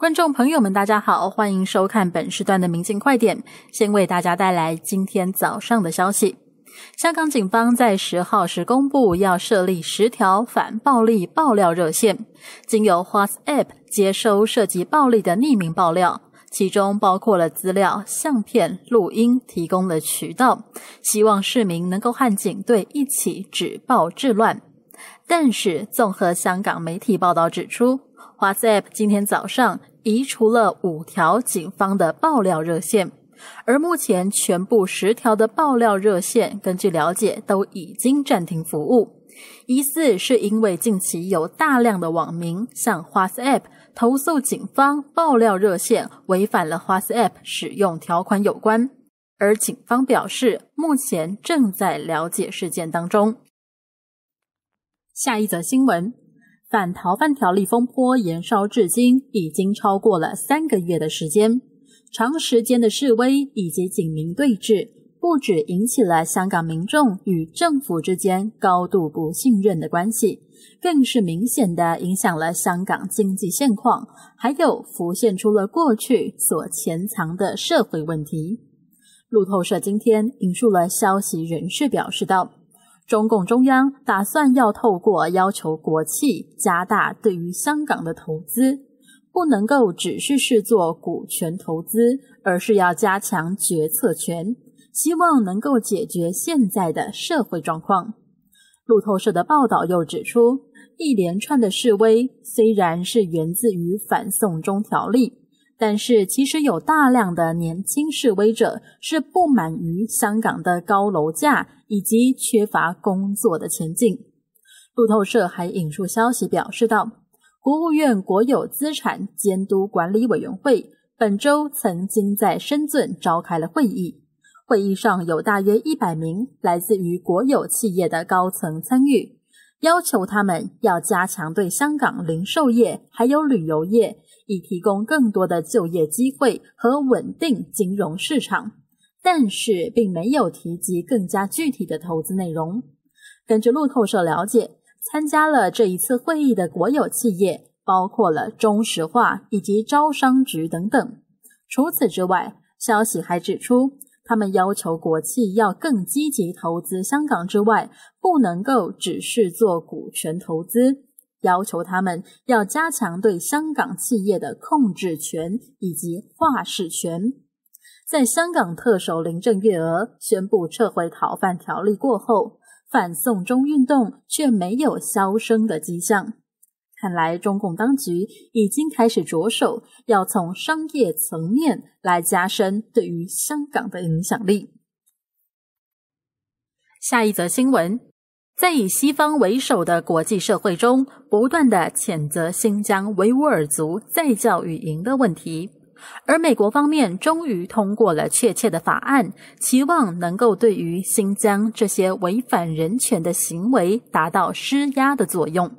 观众朋友们，大家好，欢迎收看本时段的《明镜快点》。先为大家带来今天早上的消息：香港警方在十号时公布，要设立十条反暴力爆料热线，经由花斯 App 接收涉及暴力的匿名爆料，其中包括了资料、相片、录音提供了渠道，希望市民能够和警队一起止暴制乱。但是，综合香港媒体报道指出，花斯 App 今天早上。移除了五条警方的爆料热线，而目前全部十条的爆料热线，根据了解都已经暂停服务，疑似是因为近期有大量的网民向花斯 App 投诉警方爆料热线违反了花斯 App 使用条款有关，而警方表示目前正在了解事件当中。下一则新闻。反逃犯条例风波延烧至今，已经超过了三个月的时间。长时间的示威以及警民对峙，不止引起了香港民众与政府之间高度不信任的关系，更是明显的影响了香港经济现况，还有浮现出了过去所潜藏的社会问题。路透社今天引述了消息人士表示道。中共中央打算要透过要求国企加大对于香港的投资，不能够只是视作股权投资，而是要加强决策权，希望能够解决现在的社会状况。路透社的报道又指出，一连串的示威虽然是源自于反送中条例。但是，其实有大量的年轻示威者是不满于香港的高楼价以及缺乏工作的前景。路透社还引述消息表示道，国务院国有资产监督管理委员会本周曾经在深圳召开了会议，会议上有大约一百名来自于国有企业的高层参与。要求他们要加强对香港零售业还有旅游业，以提供更多的就业机会和稳定金融市场。但是，并没有提及更加具体的投资内容。根据路透社了解，参加了这一次会议的国有企业包括了中石化以及招商局等等。除此之外，消息还指出。他们要求国企要更积极投资香港之外，不能够只是做股权投资，要求他们要加强对香港企业的控制权以及话事权。在香港特首林郑月娥宣布撤回逃犯条例过后，反送中运动却没有消声的迹象。看来中共当局已经开始着手，要从商业层面来加深对于香港的影响力。下一则新闻，在以西方为首的国际社会中，不断的谴责新疆维吾尔族再教育营的问题，而美国方面终于通过了确切的法案，期望能够对于新疆这些违反人权的行为达到施压的作用。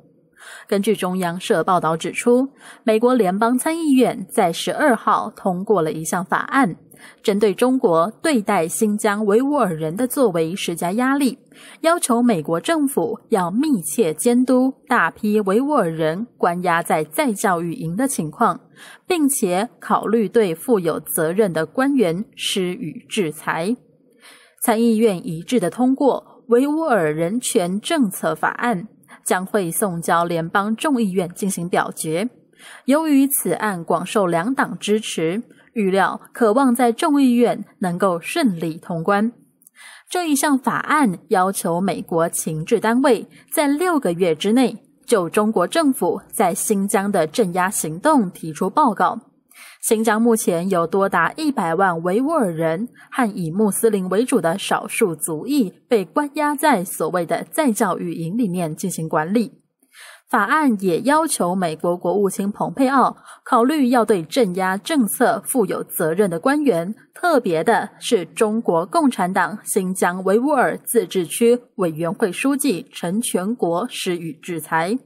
根据中央社报道指出，美国联邦参议院在十二号通过了一项法案，针对中国对待新疆维吾尔人的作为施加压力，要求美国政府要密切监督大批维吾尔人关押在再教育营的情况，并且考虑对负有责任的官员施予制裁。参议院一致的通过《维吾尔人权政策法案》。将会送交联邦众议院进行表决。由于此案广受两党支持，预料渴望在众议院能够顺利通关。这一项法案要求美国情治单位在六个月之内就中国政府在新疆的镇压行动提出报告。新疆目前有多达一百万维吾尔人和以穆斯林为主的少数族裔被关押在所谓的在教育营里面进行管理。法案也要求美国国务卿蓬佩奥考虑要对镇压政策负有责任的官员，特别的是中国共产党新疆维吾尔自治区委员会书记陈全国施予制裁。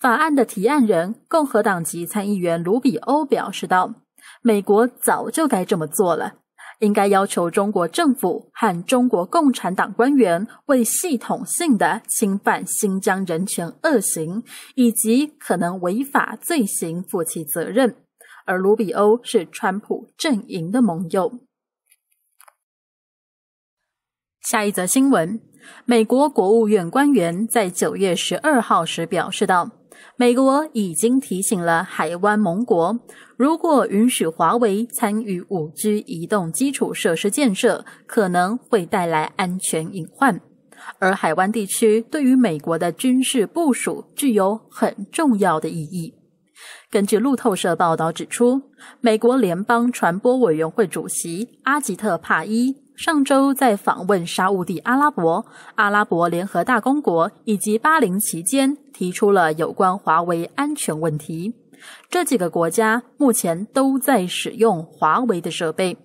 法案的提案人、共和党籍参议员卢比欧表示道：“美国早就该这么做了，应该要求中国政府和中国共产党官员为系统性的侵犯新疆人权恶行以及可能违法罪行负起责任。”而卢比欧是川普阵营的盟友。下一则新闻：美国国务院官员在九月十二号时表示道。美国已经提醒了海湾盟国，如果允许华为参与五 G 移动基础设施建设，可能会带来安全隐患。而海湾地区对于美国的军事部署具有很重要的意义。根据路透社报道指出，美国联邦传播委员会主席阿吉特·帕伊。上周在访问沙地阿拉伯、阿拉伯联合大公国以及巴林期间，提出了有关华为安全问题。这几个国家目前都在使用华为的设备。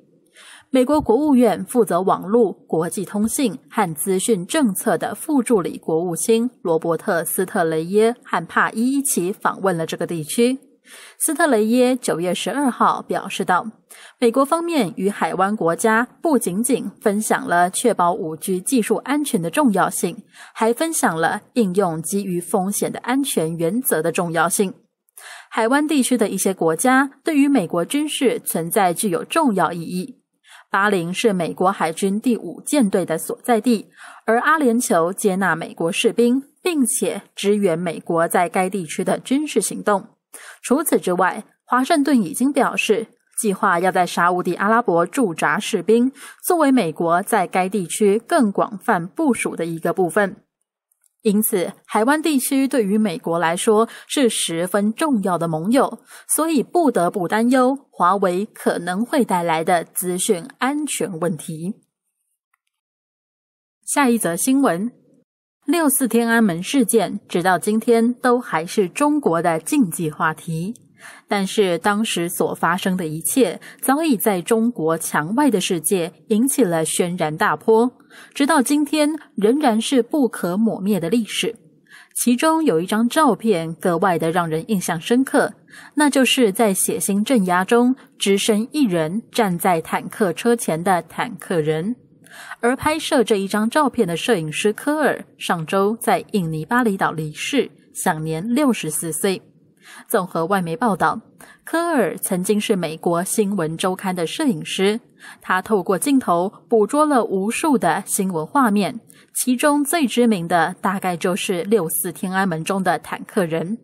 美国国务院负责网络国际通信和资讯政策的副助理国务卿罗伯特·斯特雷耶和帕伊一起访问了这个地区。斯特雷耶九月十二号表示道：“美国方面与海湾国家不仅仅分享了确保五 G 技术安全的重要性，还分享了应用基于风险的安全原则的重要性。海湾地区的一些国家对于美国军事存在具有重要意义。巴林是美国海军第五舰队的所在地，而阿联酋接纳美国士兵，并且支援美国在该地区的军事行动。”除此之外，华盛顿已经表示，计划要在沙地阿拉伯驻扎士兵，作为美国在该地区更广泛部署的一个部分。因此，海湾地区对于美国来说是十分重要的盟友，所以不得不担忧华为可能会带来的资讯安全问题。下一则新闻。六四天安门事件，直到今天都还是中国的禁忌话题。但是当时所发生的一切，早已在中国墙外的世界引起了轩然大波，直到今天仍然是不可抹灭的历史。其中有一张照片格外的让人印象深刻，那就是在血腥镇压中，只身一人站在坦克车前的坦克人。而拍摄这一张照片的摄影师科尔上周在印尼巴厘岛离世，享年六十四岁。综合外媒报道，科尔曾经是美国《新闻周刊》的摄影师，他透过镜头捕捉了无数的新闻画面，其中最知名的大概就是六四天安门中的坦克人。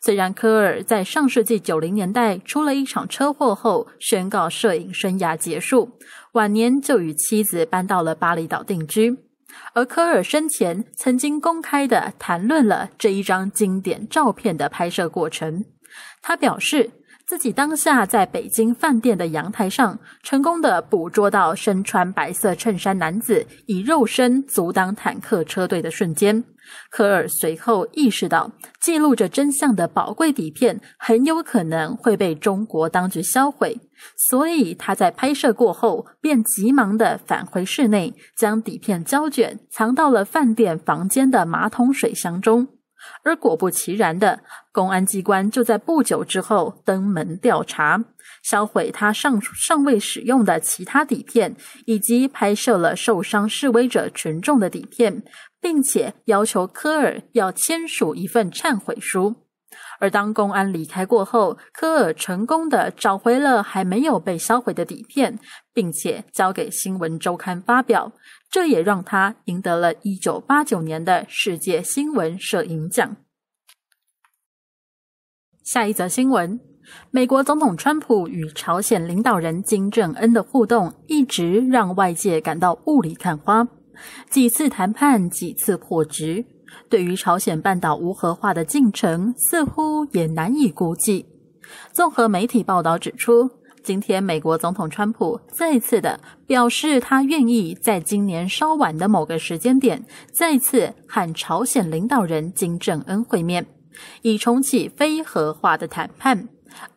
虽然科尔在上世纪九零年代出了一场车祸后，宣告摄影生涯结束，晚年就与妻子搬到了巴厘岛定居。而科尔生前曾经公开的谈论了这一张经典照片的拍摄过程，他表示。自己当下在北京饭店的阳台上，成功的捕捉到身穿白色衬衫男子以肉身阻挡坦克车队的瞬间。科尔随后意识到，记录着真相的宝贵底片很有可能会被中国当局销毁，所以他在拍摄过后便急忙的返回室内，将底片胶卷藏到了饭店房间的马桶水箱中。而果不其然的，公安机关就在不久之后登门调查，销毁他尚尚未使用的其他底片，以及拍摄了受伤示威者群众的底片，并且要求科尔要签署一份忏悔书。而当公安离开过后，科尔成功的找回了还没有被销毁的底片，并且交给《新闻周刊》发表。这也让他赢得了一九八九年的世界新闻摄影奖。下一则新闻：美国总统川普与朝鲜领导人金正恩的互动一直让外界感到雾里看花，几次谈判几次破局，对于朝鲜半岛无核化的进程似乎也难以估计。综合媒体报道指出。今天，美国总统川普再次的表示，他愿意在今年稍晚的某个时间点再次和朝鲜领导人金正恩会面，以重启非核化的谈判。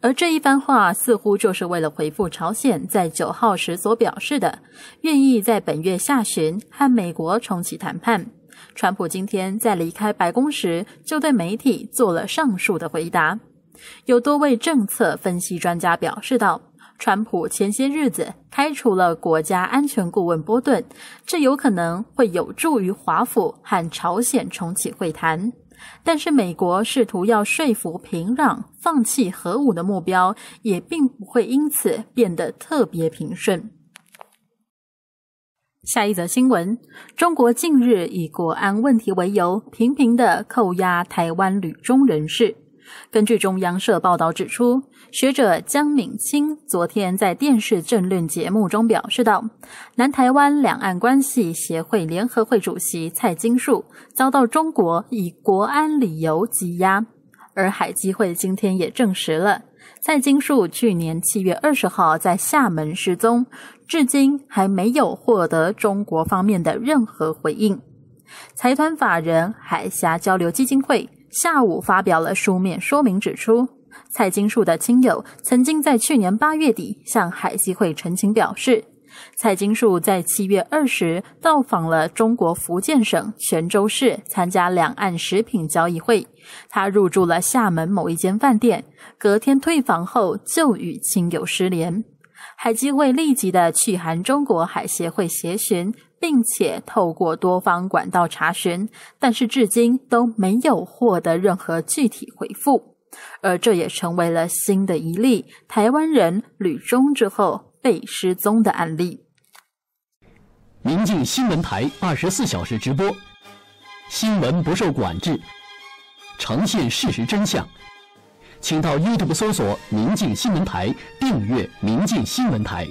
而这一番话似乎就是为了回复朝鲜在九号时所表示的，愿意在本月下旬和美国重启谈判。川普今天在离开白宫时就对媒体做了上述的回答。有多位政策分析专家表示道。川普前些日子开除了国家安全顾问波顿，这有可能会有助于华府和朝鲜重启会谈。但是，美国试图要说服平壤放弃核武的目标，也并不会因此变得特别平顺。下一则新闻：中国近日以国安问题为由，频频的扣押台湾旅中人士。根据中央社报道指出，学者江敏清昨天在电视政论节目中表示，到南台湾两岸关系协会联合会主席蔡金树遭到中国以国安理由羁押，而海基会今天也证实了蔡金树去年七月二十号在厦门失踪，至今还没有获得中国方面的任何回应。财团法人海峡交流基金会。下午发表了书面说明，指出蔡金树的亲友曾经在去年八月底向海基会澄清表示，蔡金树在七月二十到访了中国福建省泉州市参加两岸食品交易会，他入住了厦门某一间饭店，隔天退房后就与亲友失联。海基会立即的去函中国海协会协询。并且透过多方管道查询，但是至今都没有获得任何具体回复，而这也成为了新的一例台湾人旅中之后被失踪的案例。民进新闻台二十四小时直播，新闻不受管制，呈现事实真相，请到 YouTube 搜索“民进新闻台”，订阅“民进新闻台”。